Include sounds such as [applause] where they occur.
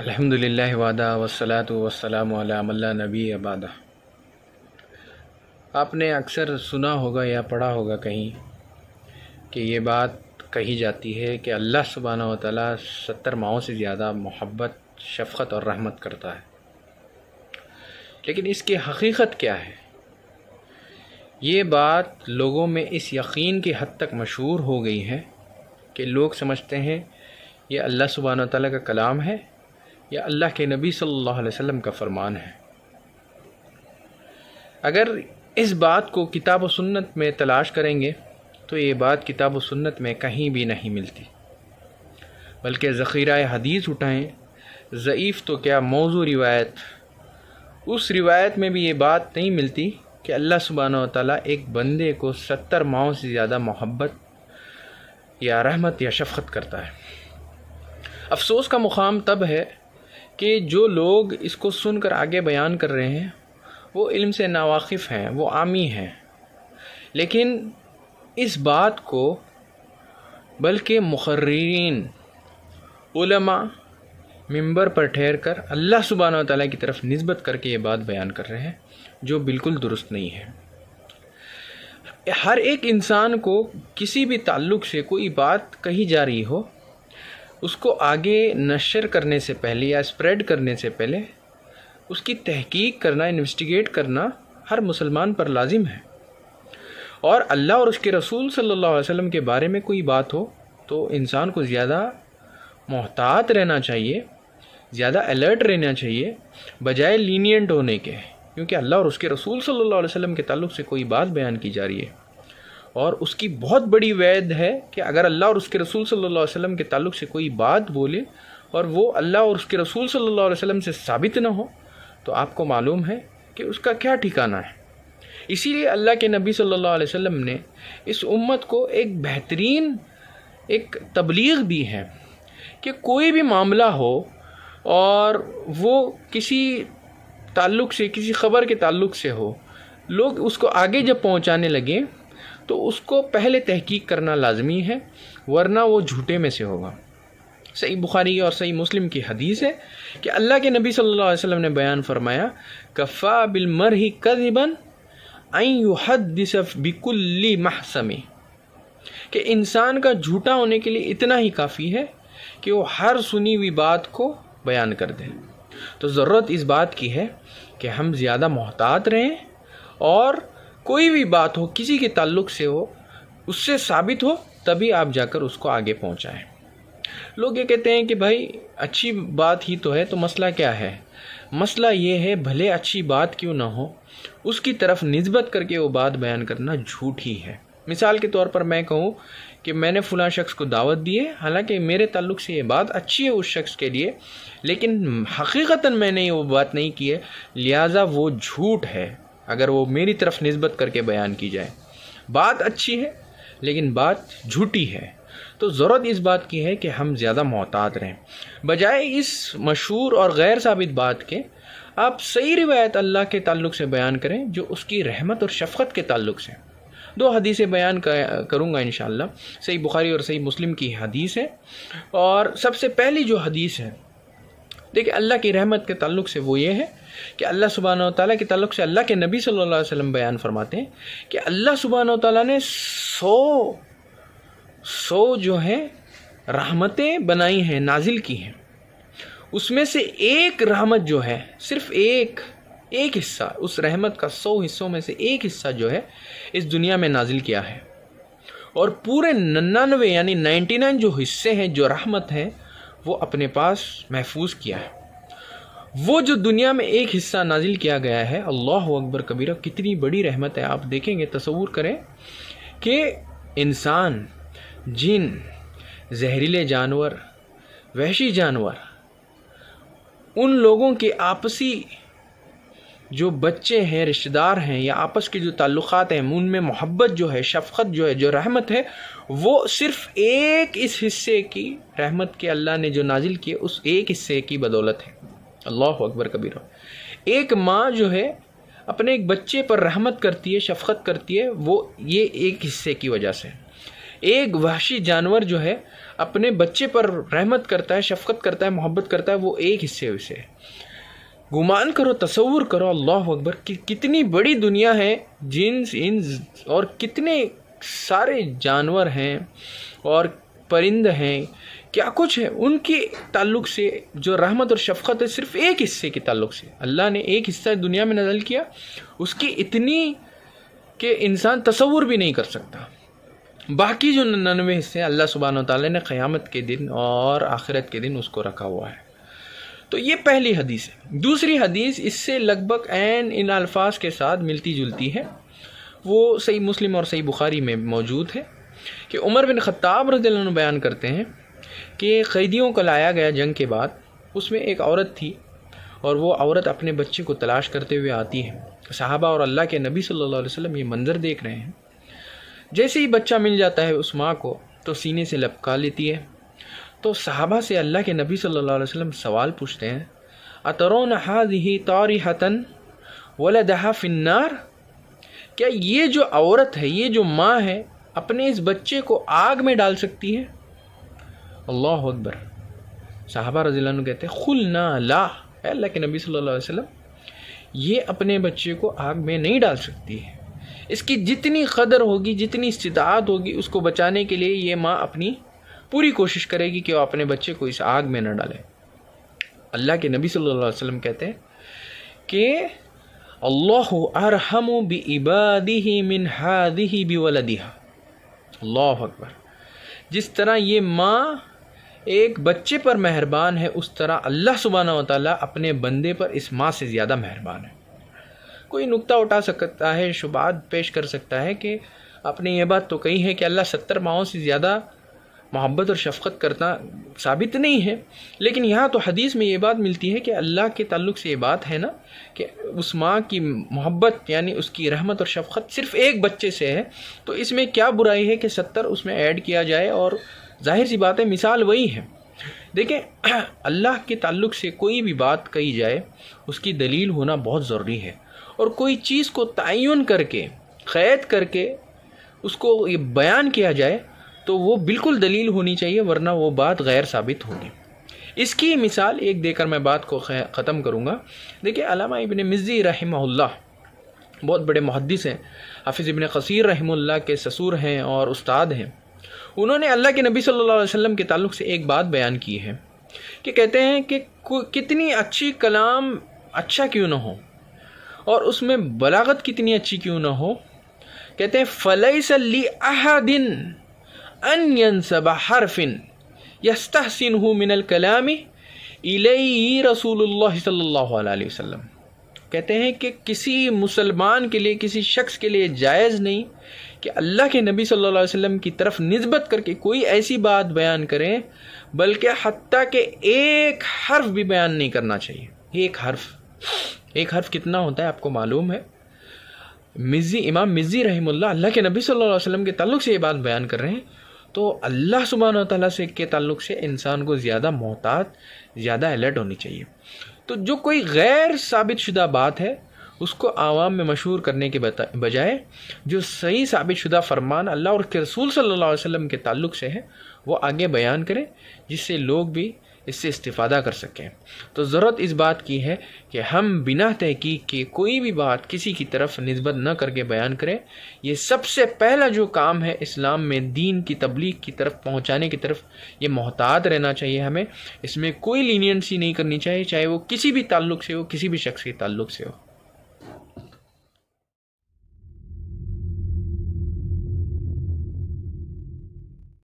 अलहमदिल्ला वादा वसलात वसलाम अला नबी अबादा आपने अक्सर सुना होगा या पढ़ा होगा कहीं कि ये बात कही जाती है कि अल्लाह सुबहाना ताली सत्तर माओं से ज़्यादा मोहब्बत शफ़क़त और रहमत करता है लेकिन इसकी हकीकत क्या है ये बात लोगों में इस यकीन की हद तक मशहूर हो गई है कि लोग समझते हैं ये अल्लाह सुबहाना ताली का कलाम है या अल्लाह के नबी सल्लल्लाहु अलैहि वसल्लम का फ़रमान है अगर इस बात को किताब व सुन्नत में तलाश करेंगे तो ये बात किताब व सुन्नत में कहीं भी नहीं मिलती बल्कि ज़ख़ीरा हदीस उठाएँ ज़ईफ़ तो क्या मौजू रिवायत उस रिवायत में भी ये बात नहीं मिलती कि अल्लाह सुबहाना ताली एक बंदे को सत्तर माओ से ज़्यादा मोहब्बत या रहमत या शफक़त करता है अफसोस का मुकाम तब है कि जो लोग इसको सुनकर आगे बयान कर रहे हैं वो इल्म से नावाकिफ़ हैं वो आमी हैं लेकिन इस बात को बल्कि मुखर्रीन उलमा मिंबर पर ठहर कर अल्लाह सुबहान तला की तरफ नस्बत करके ये बात बयान कर रहे हैं जो बिल्कुल दुरुस्त नहीं है हर एक इंसान को किसी भी ताल्लुक से कोई बात कही जा रही हो उसको आगे नशर करने से पहले या स्प्रेड करने से पहले उसकी तहकीक करना इन्वेस्टिगेट करना हर मुसलमान पर लाजिम है और अल्लाह और उसके रसूल सल्लल्लाहु अलैहि वसल्लम के बारे में कोई बात हो तो इंसान को ज़्यादा मोहतात रहना चाहिए ज़्यादा अलर्ट रहना चाहिए बजाय लीनियंट होने के क्योंकि अल्लाह और उसके रसूल सल्लल्लाहु अलैहि वसल्लम के ताल्लुक से कोई बात बयान की जा रही है और उसकी बहुत बड़ी वैद है कि अगर अल्लाह और उसके रसूल सल्लल्लाहु अलैहि वसल्लम के ताल्लुक से कोई बात बोले और वो अल्लाह और उसके रसूल सल्लल्लाहु अलैहि वसल्लम से साबित ना हो तो आपको मालूम है कि उसका क्या ठिकाना है इसीलिए अल्लाह के नबी सल्लल्लाहु अलैहि वसल्लम ने इस उम्मत को एक बेहतरीन एक तबलीग दी है कि कोई भी मामला हो और वो किसी ताल्लुक से किसी ख़बर के ताल्लुक से हो लोग उसको आगे जब पहुंचाने लगें तो उसको पहले तहकीक करना लाजमी है वरना वो झूठे में से होगा सही बुखारी और सही मुस्लिम की हदीस है कि अल्लाह के नबी सल्लल्लाहु अलैहि वसल्लम ने बयान फरमाया कफ़ा बिलमर ही कदबन बिकुल्ली महसमी कि इंसान का झूठा होने के लिए इतना ही काफ़ी है कि वो हर सुनी हुई बात को बयान कर दे तो ज़रूरत इस बात की है कि हम ज़्यादा मोहतात रहें और कोई भी बात हो किसी के ताल्लुक से हो उससे साबित हो तभी आप जाकर उसको आगे पहुंचाएं लोग ये कहते हैं कि भाई अच्छी बात ही तो है तो मसला क्या है मसला ये है भले अच्छी बात क्यों ना हो उसकी तरफ नस्बत करके वो बात बयान करना झूठ ही है मिसाल के तौर पर मैं कहूँ कि मैंने फला शख्स को दावत दी है हालांकि मेरे ताल्लुक से ये बात अच्छी है उस शख्स के लिए लेकिन हकीकता मैंने वो बात नहीं की है लिहाजा वो झूठ है अगर वो मेरी तरफ नस्बत करके बयान की जाए बात अच्छी है लेकिन बात झूठी है तो ज़रूरत इस बात की है कि हम ज़्यादा मोहतात रहें बजाय इस मशहूर और गैर साबित बात के आप सही रिवायत अल्लाह के ताल्लुक से बयान करें जो उसकी रहमत और शफ़त के ताल्लुक से दो हदीसें बयान करूँगा इन सही बुखारी और सही मुस्लिम की हदीस है और सबसे पहली जो हदीस है देखिए अल्लाह की रहमत के तल्लु से वो ये है कि अल्लाह सुबहान ताली के तल्ल से अल्लाह के नबी सल्लल्लाहु अलैहि वसल्लम बयान फरमाते हैं कि अल्लाह सुबहान ताली ने सौ सौ जो है रहमतें बनाई हैं नाजिल की हैं उसमें से एक रहमत जो है सिर्फ एक एक हिस्सा उस रहमत का सौ हिस्सों में से एक हिस्सा जो है इस दुनिया में नाजिल किया है और पूरे नन्नानवे यानी नाइन्टी नाइन जो हिस्से हैं जो रहमत हैं वो अपने पास महफूज किया है वो जो दुनिया में एक हिस्सा नाजिल किया गया है अल्लाह अकबर कबीरा कितनी बड़ी रहमत है आप देखेंगे तस्वूर करें कि इंसान जिन जहरीले जानवर वहशी जानवर उन लोगों के आपसी जो बच्चे हैं रिश्तेदार हैं या आपस के जो ताल्लुक़ हैं उनमें मोहब्बत जो है शफ़क़त जो है जो रहमत है वो सिर्फ़ एक इस हिस्से की रहमत के अल्लाह ने जो नाजिल किए उस एक हिस्से की बदौलत है अल्लाह अकबर कबीर एक माँ जो है अपने एक बच्चे पर रहमत करती है शफ़क़त करती है वो ये एक हिस्से की वजह से एक वहशी जानवर जो है अपने बच्चे पर रहमत करता है शफ़क़त करता है मोहब्बत करता है वो एक हिस्से उसे है गुमान करो तस्वुर करो अल्लाह अकबर कि कितनी बड़ी दुनिया है जिन्स इन और कितने सारे जानवर हैं और परिंद हैं क्या कुछ है उनके ताल्लुक से जो रहमत और शफ़त है सिर्फ एक हिस्से के ताल्लुक से अल्लाह ने एक हिस्सा दुनिया में नजल किया उसकी इतनी के इंसान तस्वुर भी नहीं कर सकता बाकी जो नन्नवे हिस्से अल्लाह सुबहान तौला ने क़यामत के दिन और आखिरत के दिन उसको रखा हुआ है तो ये पहली हदीस है दूसरी हदीस इससे लगभग एन इन अल्फाज के साथ मिलती जुलती है वो सही मुस्लिम और सही बुखारी में मौजूद है कि उमर बिन ख़त्ताब रद्द बयान करते हैं कि क़ैदियों को लाया गया जंग के बाद उसमें एक औरत थी और वो औरत अपने बच्चे को तलाश करते हुए आती है साहबा और अल्लाह के नबी सल्लल्लाहु अलैहि वसल्लम ये मंज़र देख रहे हैं जैसे ही बच्चा मिल जाता है उस माँ को तो सीने से लपका लेती है तो साहबा से अल्लाह के नबी सल्लल्लाहु अलैहि वसल्लम सवाल पूछते हैं अतरौन हाजी तौरी हतन वला दहा फिन्नार क्या ये जो औरत है ये जो माँ है अपने इस बच्चे को आग में डाल सकती है अल्लाह अकबर साहबा रजील कहते हैं खुल ना ला अल्लाह के नबी सल्लल्लाहु अलैहि वसल्लम ये अपने बच्चे को आग में नहीं डाल सकती है इसकी जितनी कदर होगी जितनी इस्तात होगी उसको बचाने के लिए ये माँ अपनी पूरी कोशिश करेगी कि वो अपने बच्चे को इस आग में न डाले अल्लाह के नबी सल्लल्लाहु अलैहि वसल्लम कहते हैं कि अल्लाह अरहम बी इबादी मिन हादिही बी वलदिहा अल्लाह अकबर जिस तरह ये माँ एक बच्चे पर मेहरबान है उस तरह अल्लाह सुबहाना वाली अपने बंदे पर इस माँ से ज़्यादा मेहरबान है कोई नुक्ता उठा सकता है शुबात पेश कर सकता है कि आपने ये बात तो कही है कि अल्लाह सत्तर माओं से ज़्यादा मोहब्बत और शफ़क़त करना साबित नहीं है लेकिन यहाँ तो हदीस में ये बात मिलती है कि अल्लाह के ताल्लुक से ये बात है ना कि उस माँ की मोहब्बत यानी उसकी रहमत और शफ़क़त सिर्फ़ एक बच्चे से है तो इसमें क्या बुराई है कि सत्तर उसमें ऐड किया जाए और जाहिर सी बात है मिसाल वही है देखें [clears throat] अल्लाह के ताल्लुक से कोई भी बात कही जाए उसकी दलील होना बहुत ज़रूरी है और कोई चीज़ को तयन करके क़ैद करके उसको ये बयान किया जाए तो वो बिल्कुल दलील होनी चाहिए वरना वो बात गैर साबित होगी इसकी मिसाल एक देकर मैं बात को ख़त्म करूँगा देखिए अलामा इबन मिज़ी रहमल्ला बहुत बड़े मुहदस हैं हाफिज़ इबन कसीर रहमल्ला के ससुर हैं और उस्ताद हैं उन्होंने अल्लाह के नबी सल्लल्लाहु अलैहि वसल्लम के ताल्लुक से एक बात बयान की है कि कहते हैं कि कितनी अच्छी कलाम अच्छा क्यों ना हो और उसमें बलागत कितनी अच्छी क्यों ना हो कहते हैं फ़लई सली अहा दिन حرف يستحسنه من الكلام मिनल कलामी الله صلى الله عليه وسلم कहते हैं कि किसी मुसलमान के लिए किसी शख्स के लिए जायज़ नहीं कि अल्लाह के नबी सल्लल्लाहु अलैहि वसल्लम की तरफ नस्बत करके कोई ऐसी बात बयान करें बल्कि हत्या के एक हर्फ भी बयान नहीं करना चाहिए एक हर्फ एक हर्फ कितना होता है आपको मालूम है मिज़ी इमाम मिज़ी रहमल्ला अल्लाह के नबी सल्लल्लाहु अलैहि वसल्लम के ताल्लुक से ये बात बयान कर रहे हैं तो अल्लाह सुबहान तला से के ताल्लुक से इंसान को ज़्यादा मोहतात ज़्यादा अलर्ट होनी चाहिए तो जो कोई गैर साबित शुदा बात है उसको आवाम में मशहूर करने के बजाय जो सही साबित शुदा फरमान अल्लाह और के रसूल सल्लल्लाहु अलैहि वसल्लम के ताल्लुक से है वो आगे बयान करें जिससे लोग भी इससे इस्ता कर सकें तो ज़रूरत इस बात की है कि हम बिना तहकीक के कोई भी बात किसी की तरफ नस्बत न करके बयान करें यह सबसे पहला जो काम है इस्लाम में दीन की तबलीग की तरफ पहुँचाने की तरफ ये मोहतात रहना चाहिए हमें इसमें कोई लीनियंसी नहीं करनी चाहिए चाहे वो किसी भी ताल्लुक से हो किसी भी शख्स के ताल्लुक से हो